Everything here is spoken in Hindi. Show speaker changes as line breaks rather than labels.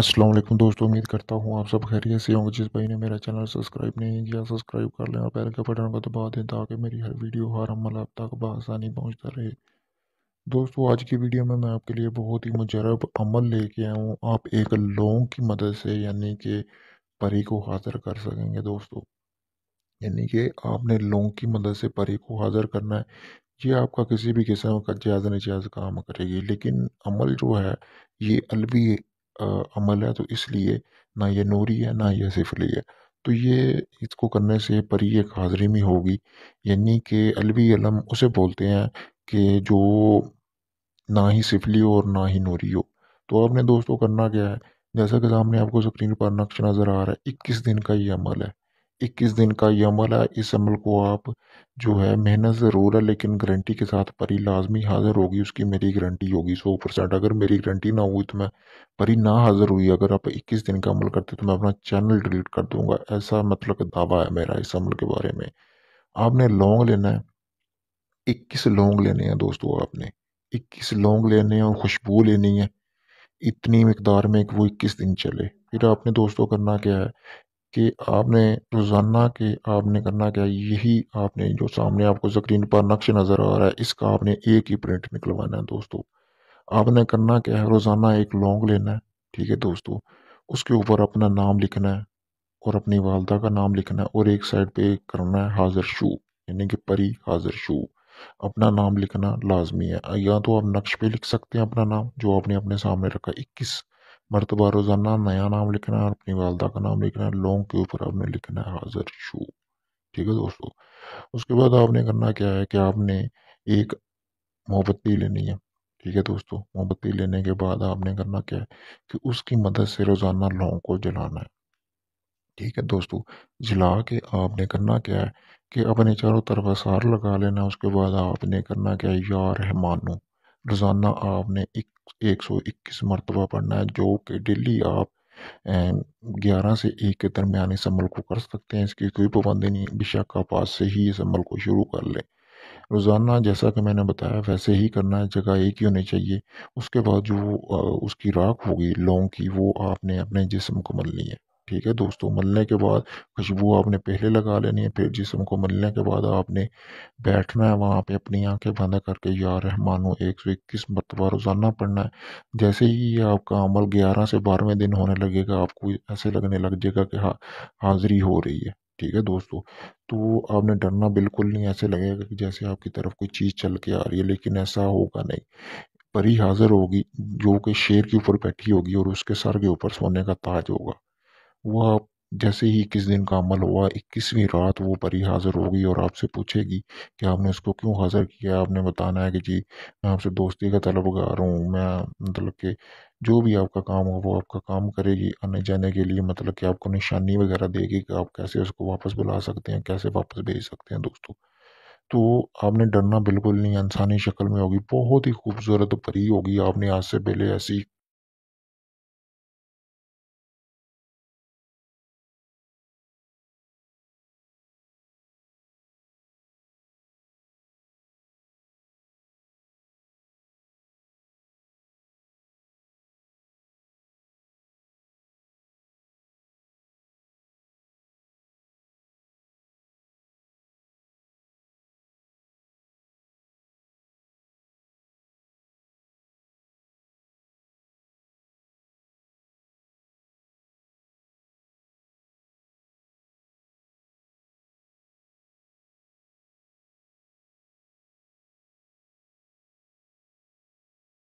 अस्सलाम वालेकुम दोस्तों उम्मीद करता हूँ आप सब खैरियत से होंगे जिस भाई ने मेरा चैनल सब्सक्राइब नहीं किया सब्सक्राइब कर लें और बेल के बटन को दबा दें ताकि मेरी हर वीडियो हर अमल आप तक बसानी पहुँचता रहे दोस्तों आज की वीडियो में मैं आपके लिए बहुत ही मुजरब अमल लेके आया हूँ आप एक लौंग की मदद से यानी कि परी को हाजिर कर सकेंगे दोस्तों यानी कि आपने लौंग की मदद से परी को हाजिर करना है ये आपका किसी भी किस्म का जायज़ नजायज़ काम करेगी लेकिन अमल जो है ये अलबी अमल है तो इसलिए ना ये नूरी है ना ये सिफली है तो ये इसको करने से परी एक हाजरी में होगी यानी कि अलवी अलम उसे बोलते हैं कि जो ना ही सिफली हो और ना ही नूरी हो तो आपने दोस्तों करना क्या है जैसा कि सामने आपको स्क्रीन पर नक्श नज़र आ रहा है इक्कीस दिन का ये अमल है इक्कीस दिन का ये अमल है इस अमल को आप जो है मेहनत ज़रूर है लेकिन गारंटी के साथ परी लाजमी हाज़िर होगी उसकी मेरी गारंटी होगी सौ परसेंट अगर मेरी गारंटी ना हुई तो मैं परी ना हाज़िर हुई अगर आप इक्कीस दिन का अमल करते तो मैं अपना चैनल डिलीट कर दूंगा ऐसा मतलब दावा है मेरा इस अमल के बारे में आपने लॉन्ग लेना है इक्कीस लौंग लेने हैं दोस्तों आपने इक्कीस लौंग लेने हैं और खुशबू लेनी है इतनी मकदार में वो इक्कीस दिन चले फिर आपने दोस्तों करना क्या है कि आपने रोज़ाना के आपने करना क्या यही आपने जो सामने आपको स्क्रीन पर नक्श नज़र आ रहा है इसका आपने एक ही प्रिंट निकलवाना है दोस्तों आपने करना क्या है रोज़ाना एक लॉन्ग लेना है ठीक है दोस्तों उसके ऊपर अपना नाम लिखना है और अपनी वालदा का नाम लिखना है और एक साइड पे करना है हाजिर शू यानी कि परी हाजिर शू अपना नाम लिखना लाजमी है या तो आप नक्श पे लिख सकते हैं अपना नाम जो आपने अपने सामने रखा इक्कीस मरतबा रोज़ाना नया नाम लिखना है अपनी वालदा का नाम लिखना है लोंग के ऊपर आपने लिखना है हाजिर शू ठीक है दोस्तों उसके बाद आपने करना क्या है कि आपने एक मोमबत्ती लेनी है ठीक है दोस्तों मोमबत्ती लेने के बाद आपने करना क्या है कि उसकी मदद से रोज़ाना लोंग को जलाना है ठीक है दोस्तों जला के आपने करना क्या है कि अपने चारों तरफ आसार लगा लेना उसके बाद आपने करना क्या है या रहमानू रोज़ाना आपने एक एक सौ इक्कीस मरतबा पढ़ना है जो कि डेली आप ग्यारह से एक के दरमियान इस अमल को कर सकते हैं इसकी कोई पाबंदी नहीं बेशक आप आज से ही इस अमल को शुरू कर लें रोज़ाना जैसा कि मैंने बताया वैसे ही करना है जगह एक ही होनी चाहिए उसके बाद जो उसकी राख होगी लौंग की वो आपने अपने जिसम को मल ली है ठीक है दोस्तों मलने के बाद खुशबू आपने पहले लगा लेनी है फिर जिसम को मलने के बाद आपने बैठना है वहाँ पे अपनी आंखें बंद करके या रहमानो एक सौ इक्कीस मरतबा रोज़ाना पढ़ना है जैसे ही ये आपका अमल ग्यारह से बारहवें दिन होने लगेगा आपको ऐसे लगने लग जाएगा कि हाँ हाजिरी हो रही है ठीक है दोस्तों तो आपने डरना बिल्कुल नहीं ऐसे लगेगा कि जैसे आपकी तरफ कोई चीज़ चल के आ रही है लेकिन ऐसा होगा नहीं परी हाजिर होगी जो कि शेर के ऊपर बैठी होगी और उसके सर के ऊपर सोने का ताज होगा वह जैसे ही इक्कीस दिन का अमल हुआ इक्कीसवीं रात वो परी हाज़िर होगी और आपसे पूछेगी कि आपने उसको क्यों हाज़िर किया आपने बताना है कि जी मैं आपसे दोस्ती का तलब गा रहा हूँ मैं मतलब कि जो भी आपका काम हो वो आपका काम करेगी आने जाने के लिए मतलब कि आपको निशानी वगैरह देगी कि आप कैसे उसको वापस बुला सकते हैं कैसे वापस भेज सकते हैं दोस्तों तो आपने डरना बिल्कुल नहीं इंसानी शक्ल में होगी बहुत ही खूबसूरत परी होगी आपने आज से पहले ऐसी